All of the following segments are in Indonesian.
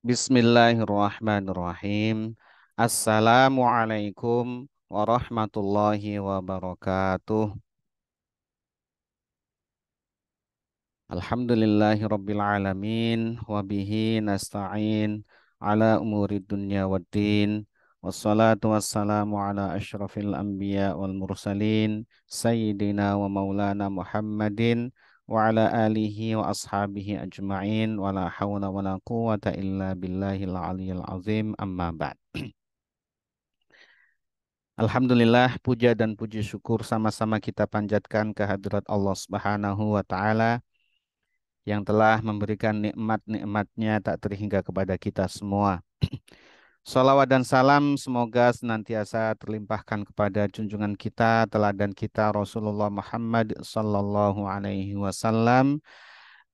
Bismillahirrahmanirrahim. Assalamualaikum warahmatullahi wabarakatuh. Alhamdulillahi rabbil alamin wa bihi nasta'in ala umuri dunya waddin. Wassalatu wassalamu ala asyrafil anbiya wal mursalin sayyidina wa maulana Muhammadin wa ala alihi wa ashabihi ajma'in wa la hawla wa la quwata illa billahil aliyyil azim amma ba'd. Alhamdulillah puja dan puji syukur sama-sama kita panjatkan kehadirat Allah Subhanahu wa taala yang telah memberikan nikmat-nikmatnya tak terhingga kepada kita semua Salawat dan salam semoga senantiasa terlimpahkan kepada junjungan kita, teladan kita Rasulullah Muhammad Sallallahu Alaihi Wasallam,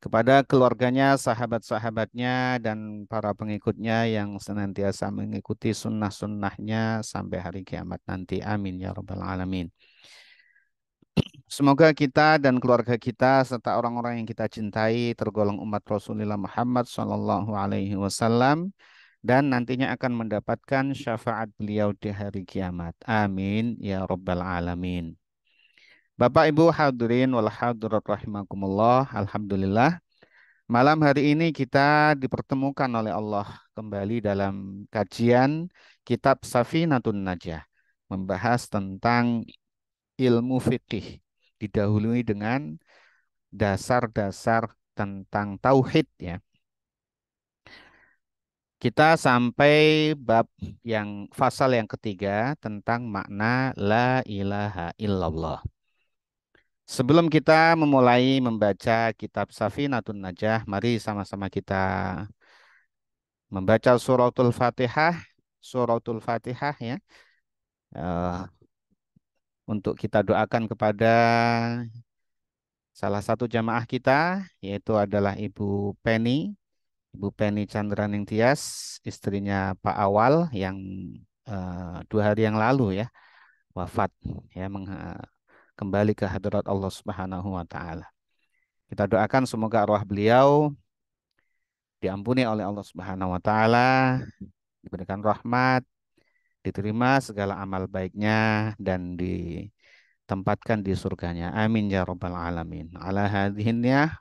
kepada keluarganya, sahabat-sahabatnya, dan para pengikutnya yang senantiasa mengikuti sunnah-sunnahnya sampai hari kiamat nanti. Amin ya rabbal alamin. Semoga kita dan keluarga kita serta orang-orang yang kita cintai tergolong umat Rasulullah Muhammad Sallallahu Alaihi Wasallam dan nantinya akan mendapatkan syafaat beliau di hari kiamat. Amin ya rabbal alamin. Bapak Ibu hadirin wal hadirat rahimakumullah. Alhamdulillah. Malam hari ini kita dipertemukan oleh Allah kembali dalam kajian kitab Safinatun Najah membahas tentang ilmu fikih didahului dengan dasar-dasar tentang tauhid ya. Kita sampai bab yang fasal yang ketiga tentang makna la ilaha illallah. Sebelum kita memulai membaca kitab Safinatun Najah, mari sama-sama kita membaca suratul Fatihah, suratul Fatihah ya. Uh, untuk kita doakan kepada salah satu jamaah kita yaitu adalah Ibu Penny Ibu Penny Chandra Ningtyas, istrinya Pak Awal yang uh, dua hari yang lalu ya wafat ya meng, uh, kembali ke hadirat Allah Subhanahu wa taala. Kita doakan semoga arwah beliau diampuni oleh Allah Subhanahu wa taala, diberikan rahmat, diterima segala amal baiknya dan ditempatkan di surganya. Amin ya rabbal alamin. Ala hadhinnya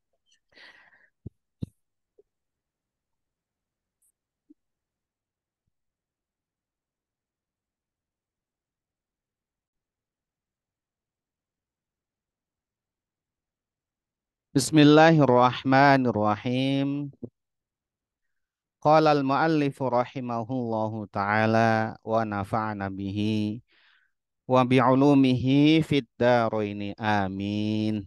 Bismillahirrahmanirrahim. Qala al-muallif rahimahullahu taala wa nafa'na bihi wa 'ulumihi fid daraini amin.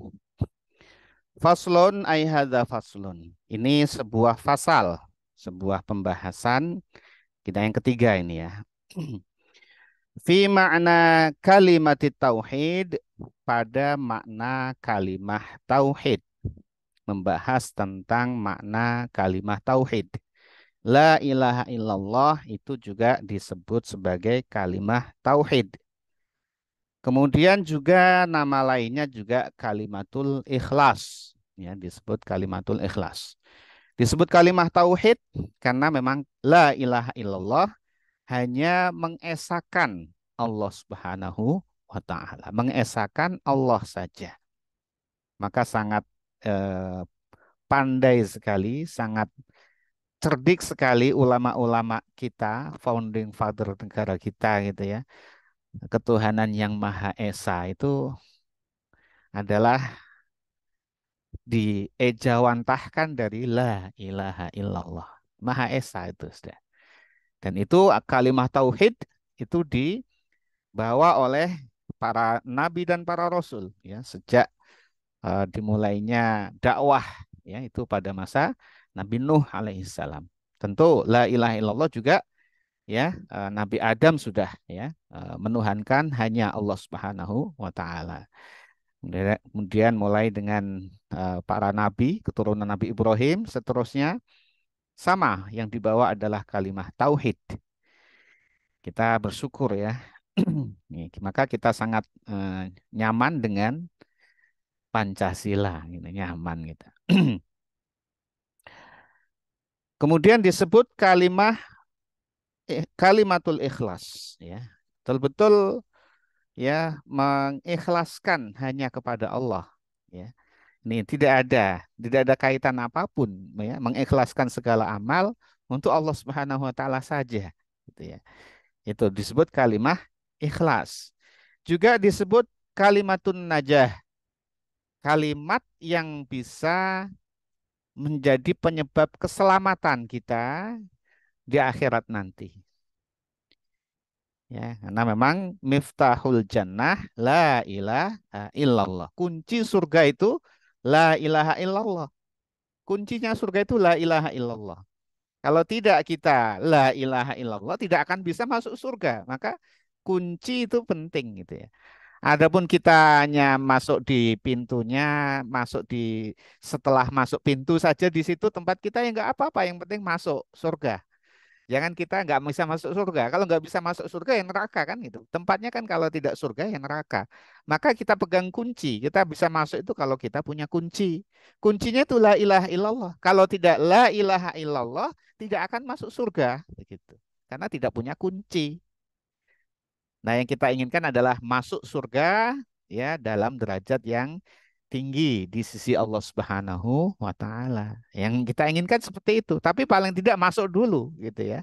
Faslun ay hadza faslun. Ini sebuah fasal, sebuah pembahasan kita yang ketiga ini ya. Fi makna kalimat tauhid pada makna kalimat tauhid membahas tentang makna kalimat tauhid. La ilaha illallah itu juga disebut sebagai kalimat tauhid. Kemudian juga nama lainnya juga kalimatul ikhlas. Ya, disebut kalimatul ikhlas. Disebut kalimat tauhid karena memang la ilaha illallah hanya mengesakan Allah Subhanahu wa taala, mengesakan Allah saja. Maka sangat Eh, pandai sekali, sangat cerdik sekali ulama-ulama kita, founding father negara kita gitu ya. Ketuhanan yang Maha Esa itu adalah diejawantahkan dari la ilaha illallah. Maha Esa itu sudah. Dan itu kalimat tauhid itu dibawa oleh para nabi dan para rasul ya sejak Eh, dimulainya dakwah ya itu pada masa Nabi Nuh alaihissalam. Tentu la ilaha illallah juga ya eh, Nabi Adam sudah ya eh, menuhankan hanya Allah Subhanahu wa taala. Kemudian mulai dengan para nabi, keturunan Nabi Ibrahim, seterusnya sama yang dibawa adalah kalimat tauhid. Kita bersyukur ya. Maka kita sangat nyaman dengan Pancasila gitu, nyaman gitu. Kemudian disebut kalimah eh, kalimatul ikhlas ya. Betul-betul ya mengikhlaskan hanya kepada Allah ya. Ini tidak ada, tidak ada kaitan apapun ya, mengikhlaskan segala amal untuk Allah Subhanahu wa taala saja gitu ya. Itu disebut kalimah ikhlas. Juga disebut kalimatun najah kalimat yang bisa menjadi penyebab keselamatan kita di akhirat nanti. Ya, karena memang miftahul jannah la ilaha illallah. Kunci surga itu la ilaha illallah. Kuncinya surga itu la ilaha illallah. Kalau tidak kita la ilaha illallah tidak akan bisa masuk surga. Maka kunci itu penting gitu ya. Adapun kita hanya masuk di pintunya, masuk di setelah masuk pintu saja di situ tempat kita yang nggak apa-apa, yang penting masuk surga. Jangan ya kita nggak bisa masuk surga. Kalau nggak bisa masuk surga yang neraka kan gitu. Tempatnya kan kalau tidak surga yang neraka. Maka kita pegang kunci. Kita bisa masuk itu kalau kita punya kunci. Kuncinya itu la ilaha illallah. Kalau tidak la ilaha illallah tidak akan masuk surga begitu. Karena tidak punya kunci. Nah, yang kita inginkan adalah masuk surga ya dalam derajat yang tinggi di sisi Allah Subhanahu wa taala. Yang kita inginkan seperti itu, tapi paling tidak masuk dulu gitu ya.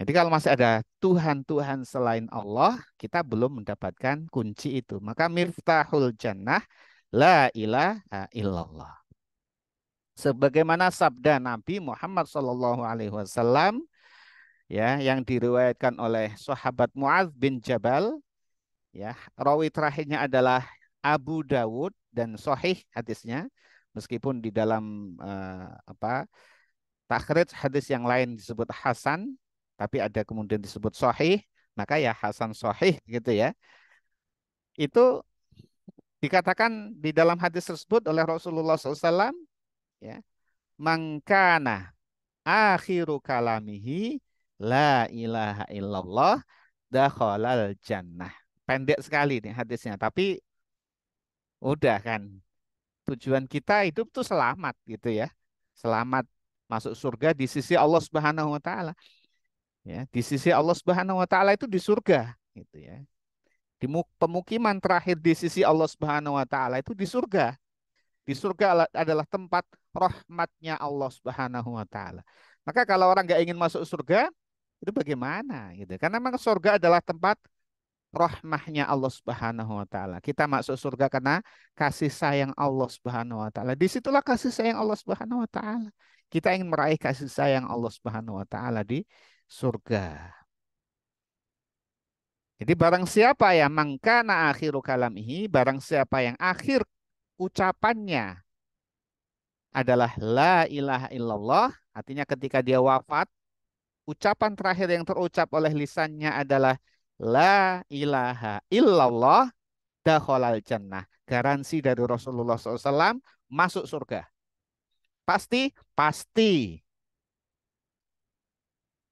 Jadi kalau masih ada Tuhan-Tuhan selain Allah, kita belum mendapatkan kunci itu. Maka miftahul jannah la ilaha illallah. Sebagaimana sabda Nabi Muhammad saw alaihi wasallam, ya yang diriwayatkan oleh sahabat Muadz bin Jabal ya rawi terakhirnya adalah Abu Dawud dan sahih hadisnya meskipun di dalam uh, apa takhrij hadis yang lain disebut hasan tapi ada kemudian disebut sahih maka ya hasan sahih gitu ya itu dikatakan di dalam hadis tersebut oleh Rasulullah SAW ya mangkana akhiru kalamihi la ilaha illallah dakhalal jannah. Pendek sekali nih hadisnya, tapi udah kan. Tujuan kita hidup tuh selamat gitu ya. Selamat masuk surga di sisi Allah Subhanahu wa taala. Ya, di sisi Allah Subhanahu wa taala itu di surga gitu ya. Di pemukiman terakhir di sisi Allah Subhanahu wa taala itu di surga. Di surga adalah tempat rahmatnya Allah Subhanahu wa taala. Maka kalau orang nggak ingin masuk surga, itu bagaimana gitu karena memang surga adalah tempat rahmahnya Allah Subhanahu wa taala. Kita masuk surga karena kasih sayang Allah Subhanahu wa taala. Disitulah kasih sayang Allah Subhanahu wa taala. Kita ingin meraih kasih sayang Allah Subhanahu wa taala di surga. Jadi barang siapa yang mangkana akhiru kalamihi, barang siapa yang akhir ucapannya adalah la ilaha illallah, artinya ketika dia wafat ucapan terakhir yang terucap oleh lisannya adalah la ilaha illallah dakhalal jannah. Garansi dari Rasulullah SAW masuk surga. Pasti, pasti.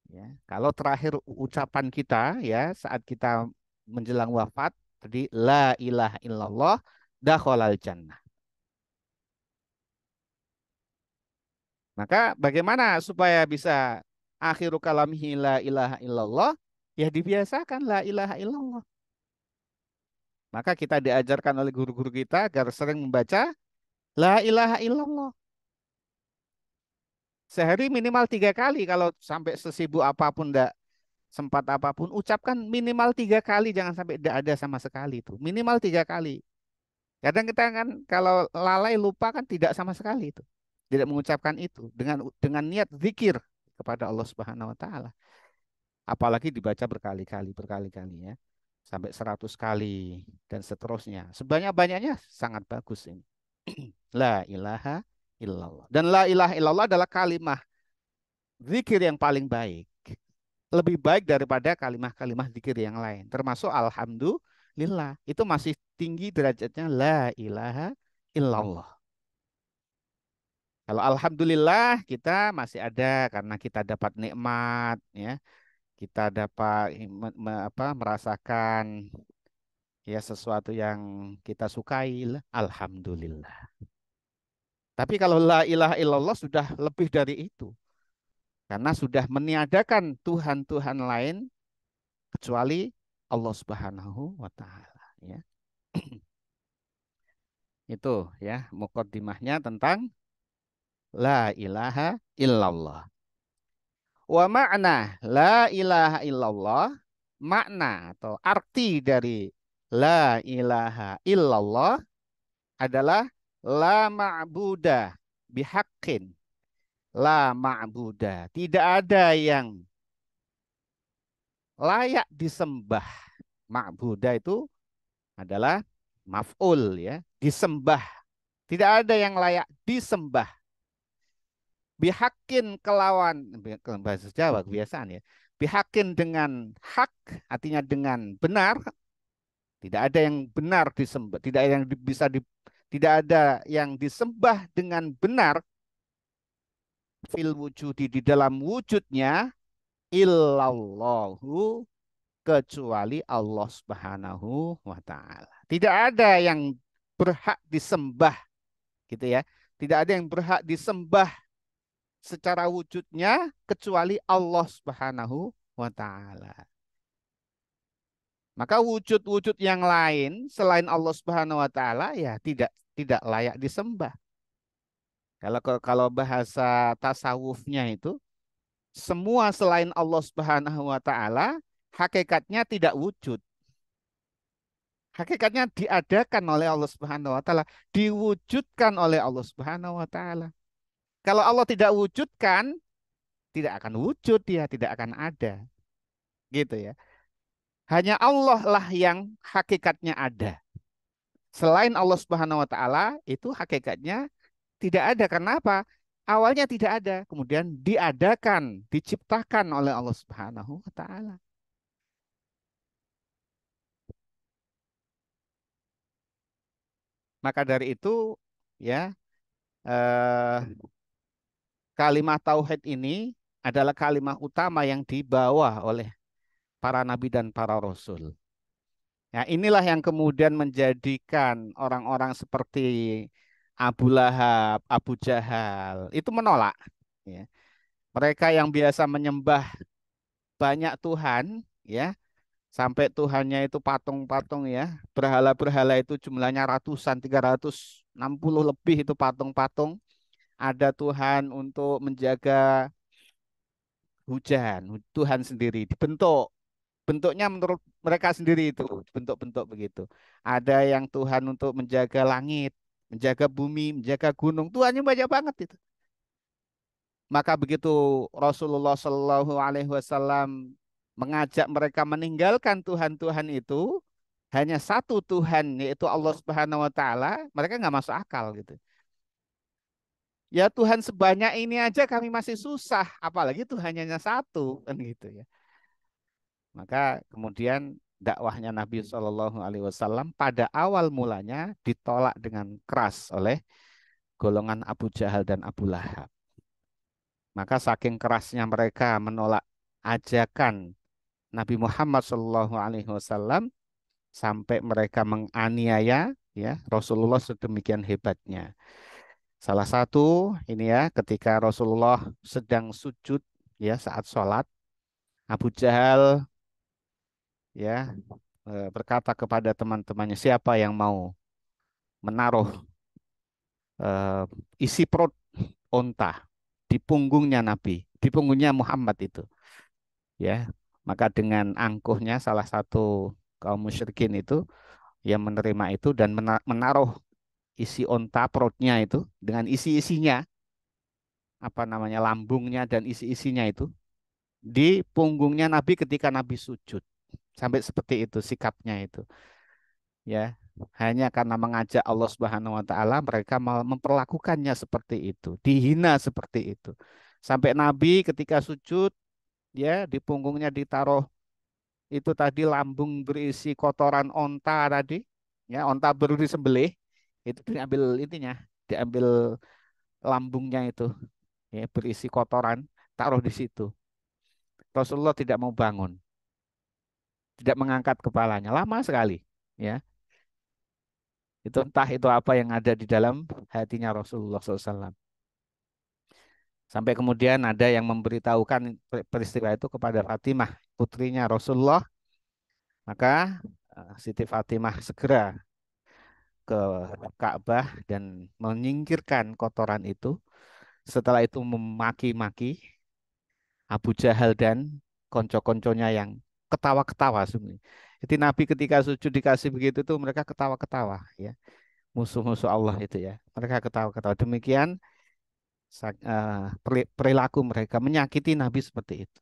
Ya, kalau terakhir ucapan kita ya saat kita menjelang wafat, jadi la ilaha illallah dakhalal jannah. Maka bagaimana supaya bisa akhiru kalamihi la ilaha illallah, ya dibiasakan la ilaha illallah. Maka kita diajarkan oleh guru-guru kita agar sering membaca la ilaha illallah. Sehari minimal tiga kali kalau sampai sesibuk apapun tidak sempat apapun ucapkan minimal tiga kali jangan sampai tidak ada sama sekali itu minimal tiga kali kadang kita kan kalau lalai lupa kan tidak sama sekali itu tidak mengucapkan itu dengan dengan niat zikir kepada Allah Subhanahu wa taala. Apalagi dibaca berkali-kali, berkali-kali ya. Sampai 100 kali dan seterusnya. Sebanyak-banyaknya sangat bagus ini. la ilaha illallah. Dan la ilaha illallah adalah kalimah zikir yang paling baik. Lebih baik daripada kalimah-kalimah zikir yang lain. Termasuk alhamdulillah. Itu masih tinggi derajatnya la ilaha illallah. Kalau alhamdulillah kita masih ada karena kita dapat nikmat ya. Kita dapat me, me, apa merasakan ya sesuatu yang kita sukai alhamdulillah. Tapi kalau la ilaha illallah sudah lebih dari itu. Karena sudah meniadakan tuhan-tuhan lain kecuali Allah Subhanahu wa taala ya. Itu ya mukadimahnya tentang la ilaha illallah. Wa makna la ilaha illallah, makna atau arti dari la ilaha illallah adalah la ma'buda bihaqqin. La ma'buda, tidak ada yang layak disembah. Ma'buda itu adalah maf'ul ya, disembah. Tidak ada yang layak disembah bihakin kelawan bahasa Jawa kebiasaan ya bihakin dengan hak artinya dengan benar tidak ada yang benar disembah tidak ada yang bisa di, tidak ada yang disembah dengan benar fil wujudi di dalam wujudnya illallahu kecuali Allah Subhanahu wa taala. Tidak ada yang berhak disembah gitu ya. Tidak ada yang berhak disembah secara wujudnya kecuali Allah Subhanahu wa taala. Maka wujud-wujud yang lain selain Allah Subhanahu wa taala ya tidak tidak layak disembah. Kalau kalau bahasa tasawufnya itu semua selain Allah Subhanahu wa taala hakikatnya tidak wujud. Hakikatnya diadakan oleh Allah Subhanahu wa taala, diwujudkan oleh Allah Subhanahu wa taala. Kalau Allah tidak wujudkan, tidak akan wujud dia, tidak akan ada. Gitu ya. Hanya Allah lah yang hakikatnya ada. Selain Allah Subhanahu wa taala itu hakikatnya tidak ada Kenapa? Awalnya tidak ada, kemudian diadakan, diciptakan oleh Allah Subhanahu wa taala. Maka dari itu ya eh, kalimat tauhid ini adalah kalimat utama yang dibawa oleh para nabi dan para rasul. Ya, inilah yang kemudian menjadikan orang-orang seperti Abu Lahab, Abu Jahal itu menolak. Ya. Mereka yang biasa menyembah banyak Tuhan, ya, sampai Tuhannya itu patung-patung ya, berhala-berhala itu jumlahnya ratusan, 360 lebih itu patung-patung ada Tuhan untuk menjaga hujan, Tuhan sendiri dibentuk. Bentuknya menurut mereka sendiri itu, bentuk-bentuk begitu. Ada yang Tuhan untuk menjaga langit, menjaga bumi, menjaga gunung. Tuhannya banyak banget itu. Maka begitu Rasulullah Shallallahu Alaihi Wasallam mengajak mereka meninggalkan Tuhan-Tuhan itu, hanya satu Tuhan yaitu Allah Subhanahu Wa Taala, mereka nggak masuk akal gitu. Ya Tuhan sebanyak ini aja kami masih susah, apalagi Tuhan hanya satu kan gitu ya. Maka kemudian dakwahnya Nabi Shallallahu Alaihi Wasallam pada awal mulanya ditolak dengan keras oleh golongan Abu Jahal dan Abu Lahab. Maka saking kerasnya mereka menolak ajakan Nabi Muhammad Shallallahu Alaihi Wasallam sampai mereka menganiaya ya Rasulullah sedemikian hebatnya. Salah satu ini ya ketika Rasulullah sedang sujud ya saat sholat, Abu Jahal ya e, berkata kepada teman-temannya siapa yang mau menaruh uh, isi perut onta di punggungnya Nabi, di punggungnya Muhammad itu. Ya, maka dengan angkuhnya salah satu kaum musyrikin itu yang menerima itu dan menaruh isi onta perutnya itu dengan isi-isinya apa namanya lambungnya dan isi-isinya itu di punggungnya Nabi ketika Nabi sujud sampai seperti itu sikapnya itu ya hanya karena mengajak Allah Subhanahu wa taala mereka memperlakukannya seperti itu dihina seperti itu sampai Nabi ketika sujud ya di punggungnya ditaruh itu tadi lambung berisi kotoran onta tadi ya onta baru disembelih itu diambil intinya diambil lambungnya itu ya berisi kotoran taruh di situ Rasulullah tidak mau bangun tidak mengangkat kepalanya lama sekali ya itu entah itu apa yang ada di dalam hatinya Rasulullah SAW. Sampai kemudian ada yang memberitahukan peristiwa itu kepada Fatimah, putrinya Rasulullah. Maka eh, Siti Fatimah segera ke Ka'bah dan menyingkirkan kotoran itu. Setelah itu memaki-maki Abu Jahal dan konco-konconya yang ketawa-ketawa sebenarnya. Jadi Nabi ketika sujud dikasih begitu tuh mereka ketawa-ketawa ya. Musuh-musuh Allah itu ya. Mereka ketawa-ketawa. Demikian eh, perilaku mereka menyakiti Nabi seperti itu.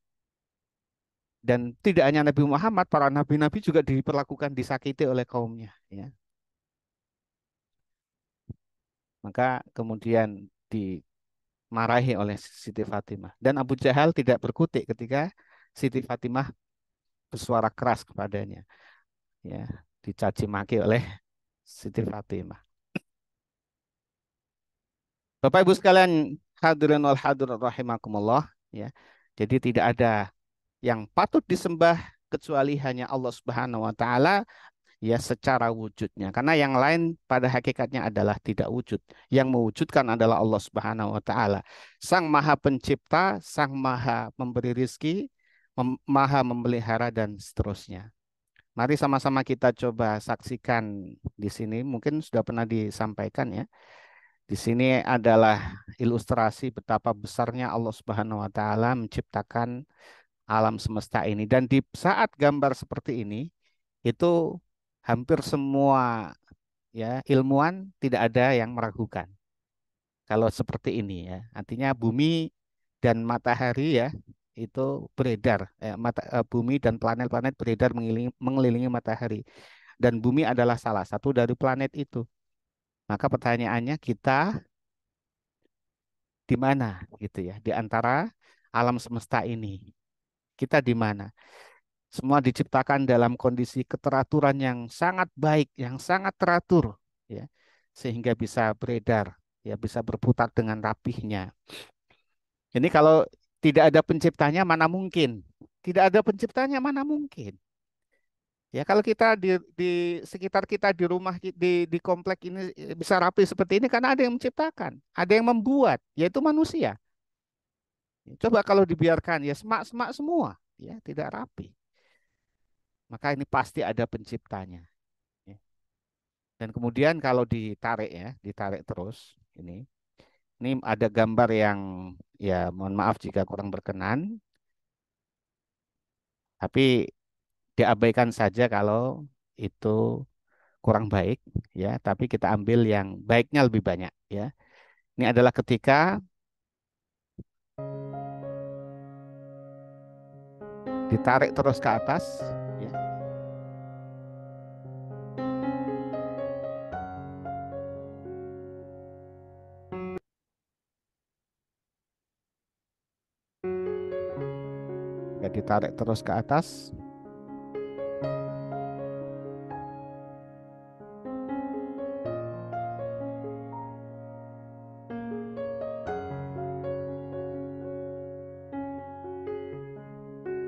Dan tidak hanya Nabi Muhammad, para nabi-nabi juga diperlakukan disakiti oleh kaumnya. Ya. Maka kemudian dimarahi oleh Siti Fatimah. Dan Abu Jahal tidak berkutik ketika Siti Fatimah bersuara keras kepadanya. Ya, dicaci maki oleh Siti Fatimah. Bapak Ibu sekalian, hadirin wal hadirat rahimakumullah, ya. Jadi tidak ada yang patut disembah kecuali hanya Allah Subhanahu wa taala ya secara wujudnya. Karena yang lain pada hakikatnya adalah tidak wujud. Yang mewujudkan adalah Allah Subhanahu wa taala. Sang Maha Pencipta, Sang Maha Memberi Rizki, mem Maha Memelihara dan seterusnya. Mari sama-sama kita coba saksikan di sini. Mungkin sudah pernah disampaikan ya. Di sini adalah ilustrasi betapa besarnya Allah Subhanahu wa taala menciptakan alam semesta ini dan di saat gambar seperti ini itu hampir semua ya ilmuwan tidak ada yang meragukan. Kalau seperti ini ya, artinya bumi dan matahari ya itu beredar, eh, mata, eh, bumi dan planet-planet beredar mengelilingi, mengelilingi matahari dan bumi adalah salah satu dari planet itu. Maka pertanyaannya kita di mana gitu ya di antara alam semesta ini kita di mana semua diciptakan dalam kondisi keteraturan yang sangat baik, yang sangat teratur, ya, sehingga bisa beredar, ya, bisa berputar dengan rapihnya. Ini kalau tidak ada penciptanya mana mungkin? Tidak ada penciptanya mana mungkin? Ya kalau kita di, di sekitar kita di rumah di di komplek ini eh, bisa rapi seperti ini karena ada yang menciptakan, ada yang membuat, yaitu manusia. Coba kalau dibiarkan ya semak-semak semua, ya tidak rapi maka ini pasti ada penciptanya. Ya. Dan kemudian kalau ditarik ya, ditarik terus ini. Ini ada gambar yang ya mohon maaf jika kurang berkenan. Tapi diabaikan saja kalau itu kurang baik ya, tapi kita ambil yang baiknya lebih banyak ya. Ini adalah ketika ditarik terus ke atas ditarik terus ke atas.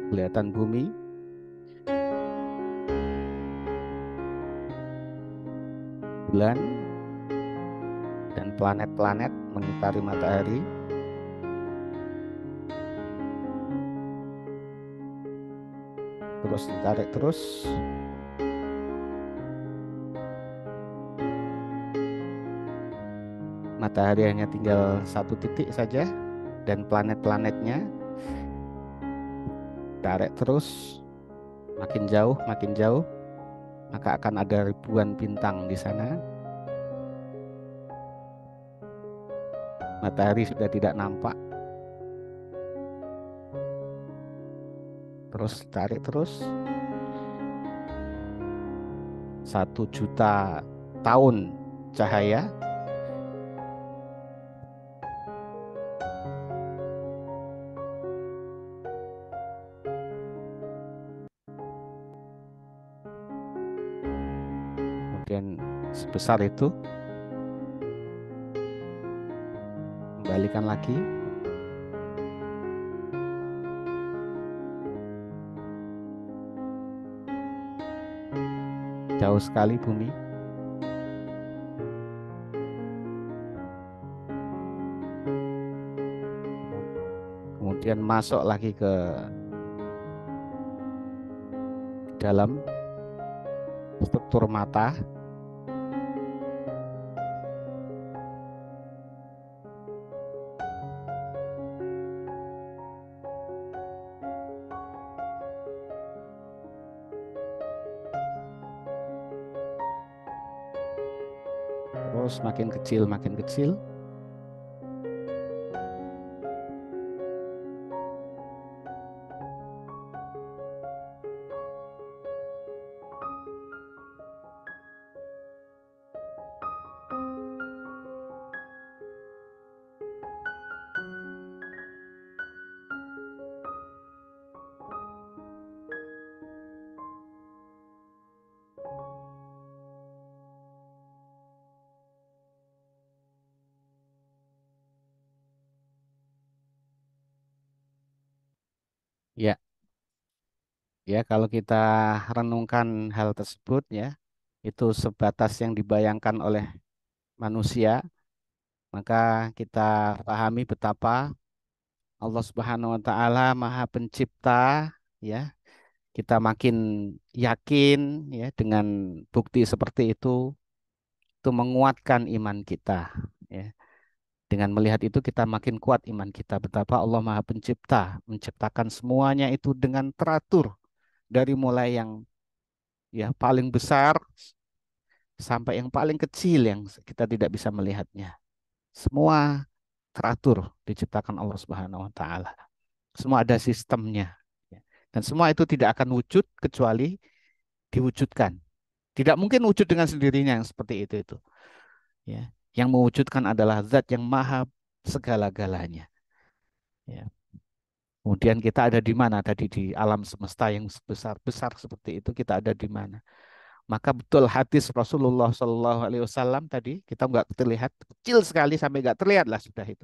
Kelihatan bumi terus ditarik terus matahari hanya tinggal satu titik saja dan planet-planetnya tarik terus makin jauh makin jauh maka akan ada ribuan bintang di sana matahari sudah tidak nampak terus tarik terus satu juta tahun cahaya kemudian sebesar itu kembalikan lagi jauh sekali bumi. Kemudian masuk lagi ke dalam struktur mata kecil makin kecil Ya, kalau kita renungkan hal tersebut ya, itu sebatas yang dibayangkan oleh manusia, maka kita pahami betapa Allah Subhanahu wa taala Maha Pencipta ya. Kita makin yakin ya dengan bukti seperti itu itu menguatkan iman kita ya. Dengan melihat itu kita makin kuat iman kita betapa Allah Maha Pencipta menciptakan semuanya itu dengan teratur dari mulai yang ya paling besar sampai yang paling kecil yang kita tidak bisa melihatnya. Semua teratur diciptakan Allah Subhanahu wa taala. Semua ada sistemnya. Ya. Dan semua itu tidak akan wujud kecuali diwujudkan. Tidak mungkin wujud dengan sendirinya yang seperti itu itu. Ya, yang mewujudkan adalah zat yang maha segala-galanya. Ya, Kemudian kita ada di mana tadi di alam semesta yang besar-besar seperti itu kita ada di mana? Maka betul hadis Rasulullah Shallallahu Alaihi Wasallam tadi kita nggak terlihat kecil sekali sampai nggak terlihat lah sudah itu.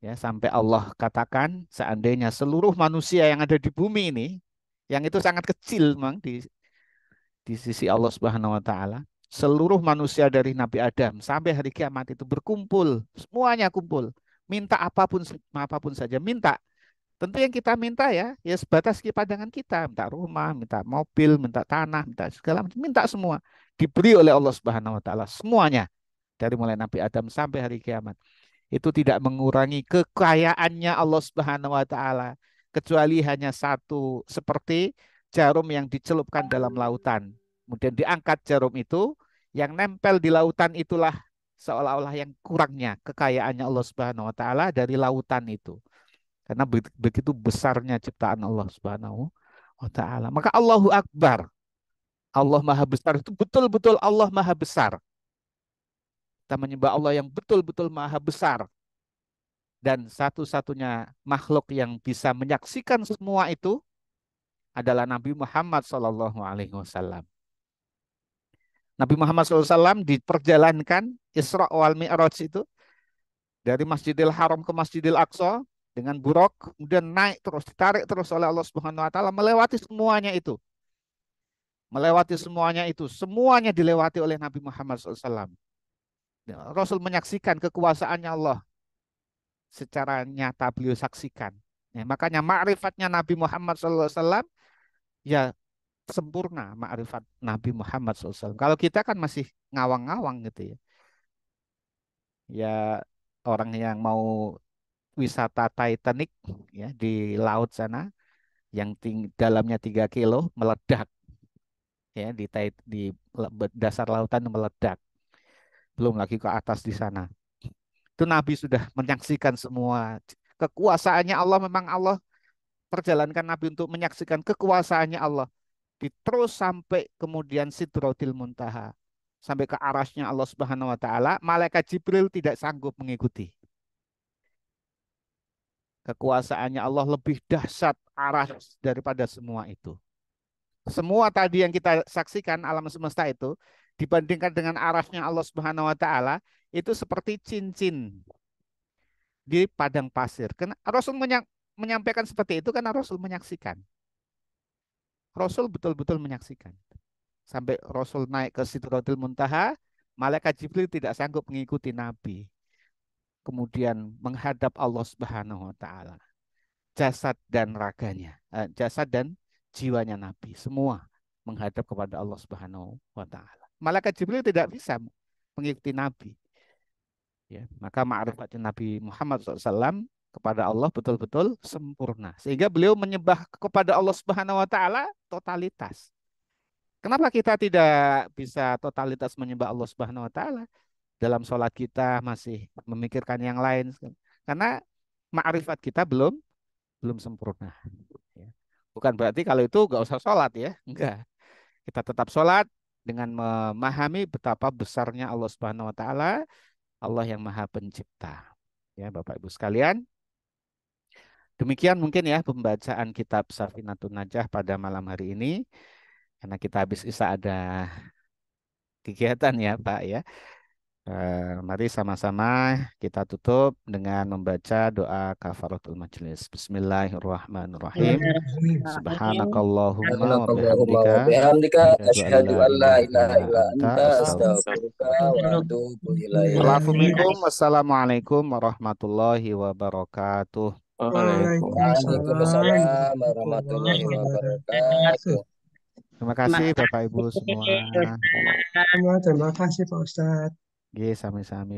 Ya sampai Allah katakan seandainya seluruh manusia yang ada di bumi ini yang itu sangat kecil memang di di sisi Allah Subhanahu Wa Taala seluruh manusia dari Nabi Adam sampai hari kiamat itu berkumpul semuanya kumpul minta apapun apapun saja minta Tentu yang kita minta ya, ya sebatas kepadangan kita, minta rumah, minta mobil, minta tanah, minta segala minta semua diberi oleh Allah Subhanahu wa taala semuanya dari mulai Nabi Adam sampai hari kiamat. Itu tidak mengurangi kekayaannya Allah Subhanahu wa taala kecuali hanya satu seperti jarum yang dicelupkan dalam lautan. Kemudian diangkat jarum itu yang nempel di lautan itulah seolah-olah yang kurangnya kekayaannya Allah Subhanahu wa taala dari lautan itu. Karena begitu besarnya ciptaan Allah Subhanahu wa taala. Maka Allahu Akbar. Allah Maha Besar itu betul-betul Allah Maha Besar. Kita menyembah Allah yang betul-betul Maha Besar. Dan satu-satunya makhluk yang bisa menyaksikan semua itu adalah Nabi Muhammad SAW. Nabi Muhammad SAW diperjalankan Isra wal Mi'raj itu dari Masjidil Haram ke Masjidil Aqsa dengan buruk, kemudian naik terus, ditarik terus oleh Allah Subhanahu wa taala melewati semuanya itu. Melewati semuanya itu, semuanya dilewati oleh Nabi Muhammad SAW. Ya, Rasul menyaksikan kekuasaannya Allah secara nyata beliau saksikan. Ya, makanya makrifatnya Nabi Muhammad SAW ya sempurna makrifat Nabi Muhammad SAW. Kalau kita kan masih ngawang-ngawang gitu ya. Ya orang yang mau wisata Titanic ya di laut sana yang ting dalamnya 3 kilo meledak ya di di dasar lautan meledak. Belum lagi ke atas di sana. Itu Nabi sudah menyaksikan semua kekuasaannya Allah memang Allah perjalankan Nabi untuk menyaksikan kekuasaannya Allah terus sampai kemudian Sidrotil Muntaha sampai ke arasnya Allah Subhanahu wa taala malaikat Jibril tidak sanggup mengikuti kekuasaannya Allah lebih dahsyat arah daripada semua itu. Semua tadi yang kita saksikan alam semesta itu dibandingkan dengan arafnya Allah Subhanahu wa taala itu seperti cincin di padang pasir. Karena Rasul menyampaikan seperti itu karena Rasul menyaksikan. Rasul betul-betul menyaksikan. Sampai Rasul naik ke Sidratul Muntaha, malaikat Jibril tidak sanggup mengikuti Nabi kemudian menghadap Allah Subhanahu wa taala. Jasad dan raganya, eh, jasad dan jiwanya Nabi semua menghadap kepada Allah Subhanahu wa taala. Malaikat Jibril tidak bisa mengikuti Nabi. Ya, maka ma'rifat Nabi Muhammad SAW kepada Allah betul-betul sempurna. Sehingga beliau menyembah kepada Allah Subhanahu wa taala totalitas. Kenapa kita tidak bisa totalitas menyembah Allah Subhanahu wa taala? dalam sholat kita masih memikirkan yang lain karena makrifat kita belum belum sempurna ya. bukan berarti kalau itu nggak usah sholat ya enggak kita tetap sholat dengan memahami betapa besarnya Allah Subhanahu Wa Taala Allah yang maha pencipta ya Bapak Ibu sekalian Demikian mungkin ya pembacaan kitab Safinatun Najah pada malam hari ini. Karena kita habis Isa ada kegiatan ya Pak ya. Eh, mari sama-sama kita tutup dengan membaca doa kafaratul majelis. Bismillahirrahmanirrahim. Subhanakallahumma wa bihamdika asyhadu an la ilaha illa warahmatullahi wabarakatuh. Waalaikumsalam warahmatullahi wabarakatuh. Terima kasih Bapak Ibu semua. Terima kasih Pak Ustadz. ये समय सामी